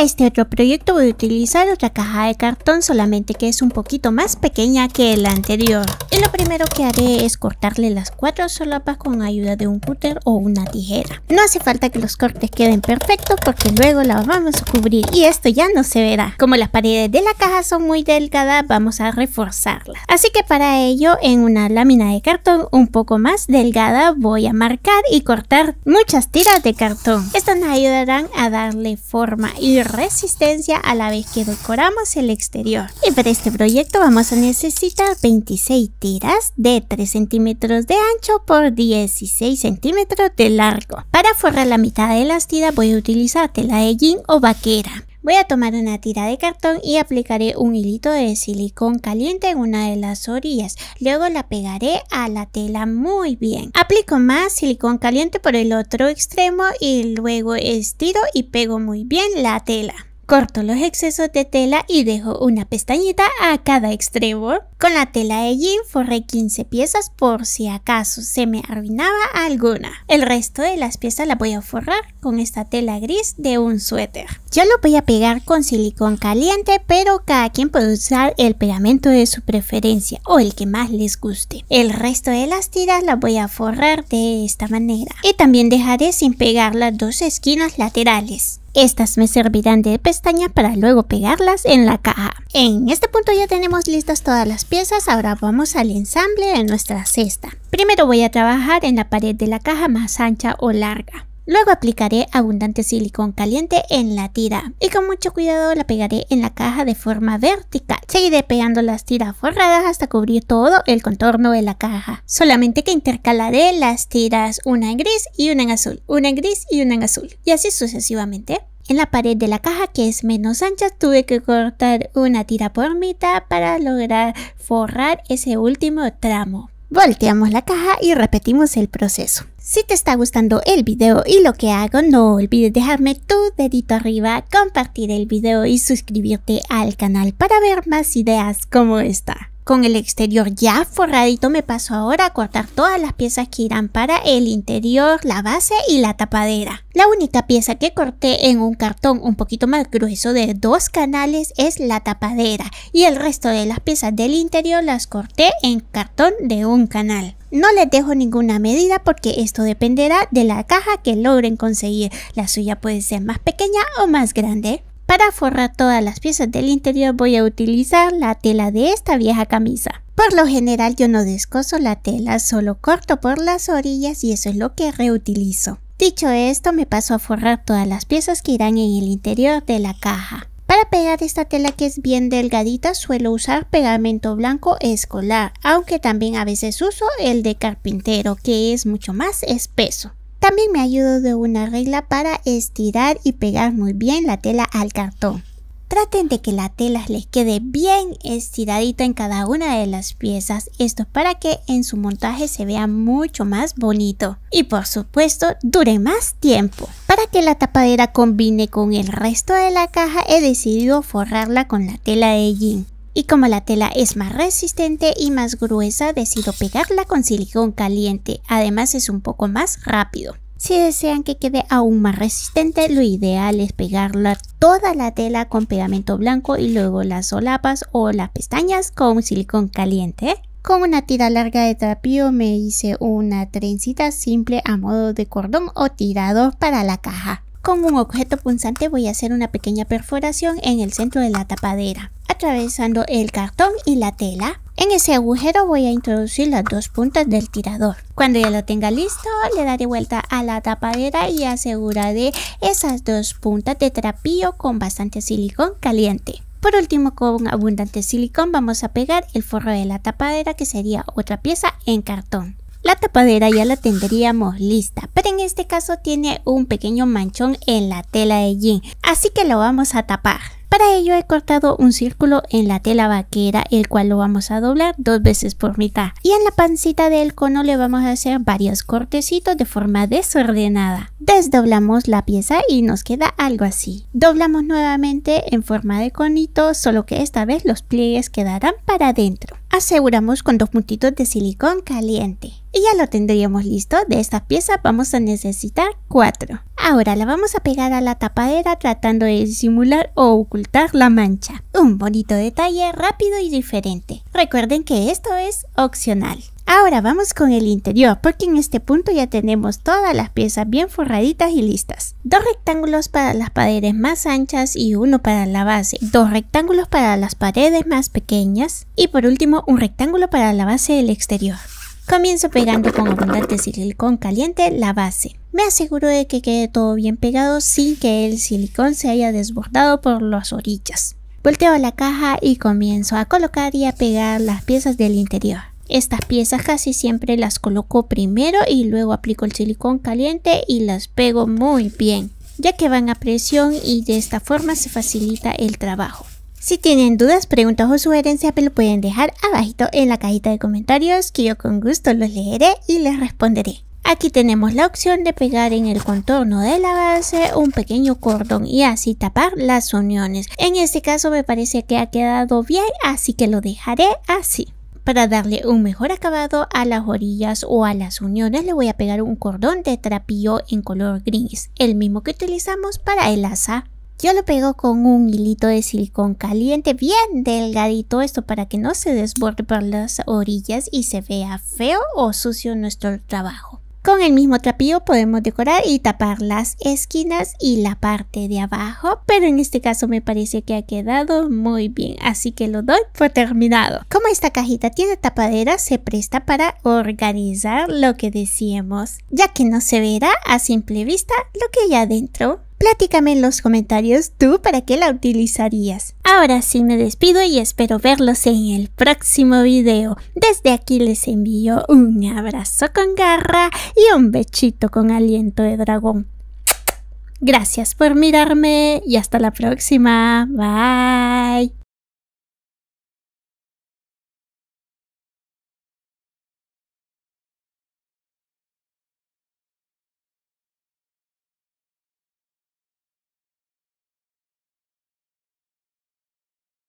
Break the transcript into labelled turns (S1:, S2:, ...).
S1: este otro proyecto voy a utilizar otra caja de cartón, solamente que es un poquito más pequeña que la anterior. Y lo primero que haré es cortarle las cuatro solapas con ayuda de un cúter o una tijera. No hace falta que los cortes queden perfectos porque luego las vamos a cubrir y esto ya no se verá. Como las paredes de la caja son muy delgadas, vamos a reforzarlas. Así que para ello, en una lámina de cartón un poco más delgada, voy a marcar y cortar muchas tiras de cartón. Estas nos ayudarán a darle forma y resistencia a la vez que decoramos el exterior. Y para este proyecto vamos a necesitar 26 tiras de 3 centímetros de ancho por 16 centímetros de largo. Para forrar la mitad de las tiras voy a utilizar tela de jean o vaquera. Voy a tomar una tira de cartón y aplicaré un hilito de silicón caliente en una de las orillas. Luego la pegaré a la tela muy bien. Aplico más silicón caliente por el otro extremo y luego estiro y pego muy bien la tela. Corto los excesos de tela y dejo una pestañita a cada extremo con la tela de jean forré 15 piezas por si acaso se me arruinaba alguna. El resto de las piezas las voy a forrar con esta tela gris de un suéter. Yo lo voy a pegar con silicón caliente, pero cada quien puede usar el pegamento de su preferencia o el que más les guste. El resto de las tiras las voy a forrar de esta manera. Y también dejaré sin pegar las dos esquinas laterales. Estas me servirán de pestaña para luego pegarlas en la caja. En este punto ya tenemos listas todas las piezas ahora vamos al ensamble de nuestra cesta. Primero voy a trabajar en la pared de la caja más ancha o larga. Luego aplicaré abundante silicón caliente en la tira y con mucho cuidado la pegaré en la caja de forma vertical. Seguiré pegando las tiras forradas hasta cubrir todo el contorno de la caja. Solamente que intercalaré las tiras una en gris y una en azul, una en gris y una en azul y así sucesivamente en la pared de la caja que es menos ancha tuve que cortar una tira por mitad para lograr forrar ese último tramo. Volteamos la caja y repetimos el proceso. Si te está gustando el video y lo que hago, no olvides dejarme tu dedito arriba, compartir el video y suscribirte al canal para ver más ideas como esta con el exterior ya forradito me paso ahora a cortar todas las piezas que irán para el interior, la base y la tapadera. La única pieza que corté en un cartón un poquito más grueso de dos canales es la tapadera y el resto de las piezas del interior las corté en cartón de un canal. No les dejo ninguna medida porque esto dependerá de la caja que logren conseguir. La suya puede ser más pequeña o más grande. Para forrar todas las piezas del interior voy a utilizar la tela de esta vieja camisa. Por lo general yo no descoso la tela, solo corto por las orillas y eso es lo que reutilizo. Dicho esto me paso a forrar todas las piezas que irán en el interior de la caja. Para pegar esta tela que es bien delgadita suelo usar pegamento blanco escolar, aunque también a veces uso el de carpintero que es mucho más espeso. También me ayudo de una regla para estirar y pegar muy bien la tela al cartón. Traten de que la tela les quede bien estiradita en cada una de las piezas, esto para que en su montaje se vea mucho más bonito y por supuesto dure más tiempo. Para que la tapadera combine con el resto de la caja he decidido forrarla con la tela de jean. Y como la tela es más resistente y más gruesa, decido pegarla con silicón caliente, además es un poco más rápido. Si desean que quede aún más resistente, lo ideal es pegarla toda la tela con pegamento blanco y luego las solapas o las pestañas con silicón caliente. Con una tira larga de trapío me hice una trencita simple a modo de cordón o tirador para la caja. Con un objeto punzante voy a hacer una pequeña perforación en el centro de la tapadera, atravesando el cartón y la tela. En ese agujero voy a introducir las dos puntas del tirador. Cuando ya lo tenga listo, le daré vuelta a la tapadera y aseguraré esas dos puntas de trapillo con bastante silicón caliente. Por último, con abundante silicón vamos a pegar el forro de la tapadera que sería otra pieza en cartón. La tapadera ya la tendríamos lista, pero en este caso tiene un pequeño manchón en la tela de jean, así que lo vamos a tapar. Para ello he cortado un círculo en la tela vaquera, el cual lo vamos a doblar dos veces por mitad. Y en la pancita del cono le vamos a hacer varios cortecitos de forma desordenada. Desdoblamos la pieza y nos queda algo así. Doblamos nuevamente en forma de conito, solo que esta vez los pliegues quedarán para adentro. Aseguramos con dos puntitos de silicón caliente y ya lo tendríamos listo. De estas piezas vamos a necesitar 4. Ahora la vamos a pegar a la tapadera tratando de disimular o ocultar la mancha. Un bonito detalle rápido y diferente. Recuerden que esto es opcional. Ahora vamos con el interior porque en este punto ya tenemos todas las piezas bien forraditas y listas. Dos rectángulos para las paredes más anchas y uno para la base. Dos rectángulos para las paredes más pequeñas y por último un rectángulo para la base del exterior. Comienzo pegando con abundante silicón caliente la base. Me aseguro de que quede todo bien pegado sin que el silicón se haya desbordado por las orillas. Volteo la caja y comienzo a colocar y a pegar las piezas del interior. Estas piezas casi siempre las coloco primero y luego aplico el silicón caliente y las pego muy bien, ya que van a presión y de esta forma se facilita el trabajo. Si tienen dudas, preguntas o sugerencias me lo pueden dejar abajito en la cajita de comentarios que yo con gusto los leeré y les responderé. Aquí tenemos la opción de pegar en el contorno de la base un pequeño cordón y así tapar las uniones. En este caso me parece que ha quedado bien, así que lo dejaré así. Para darle un mejor acabado a las orillas o a las uniones le voy a pegar un cordón de trapillo en color gris, el mismo que utilizamos para el asa. Yo lo pego con un hilito de silicón caliente bien delgadito esto para que no se desborde por las orillas y se vea feo o sucio nuestro trabajo. Con el mismo trapillo podemos decorar y tapar las esquinas y la parte de abajo, pero en este caso me parece que ha quedado muy bien, así que lo doy por terminado. Como esta cajita tiene tapadera, se presta para organizar lo que decíamos, ya que no se verá a simple vista lo que hay adentro. Platícame en los comentarios tú para qué la utilizarías. Ahora sí me despido y espero verlos en el próximo video. Desde aquí les envío un abrazo con garra y un bechito con aliento de dragón. Gracias por mirarme y hasta la próxima. Bye.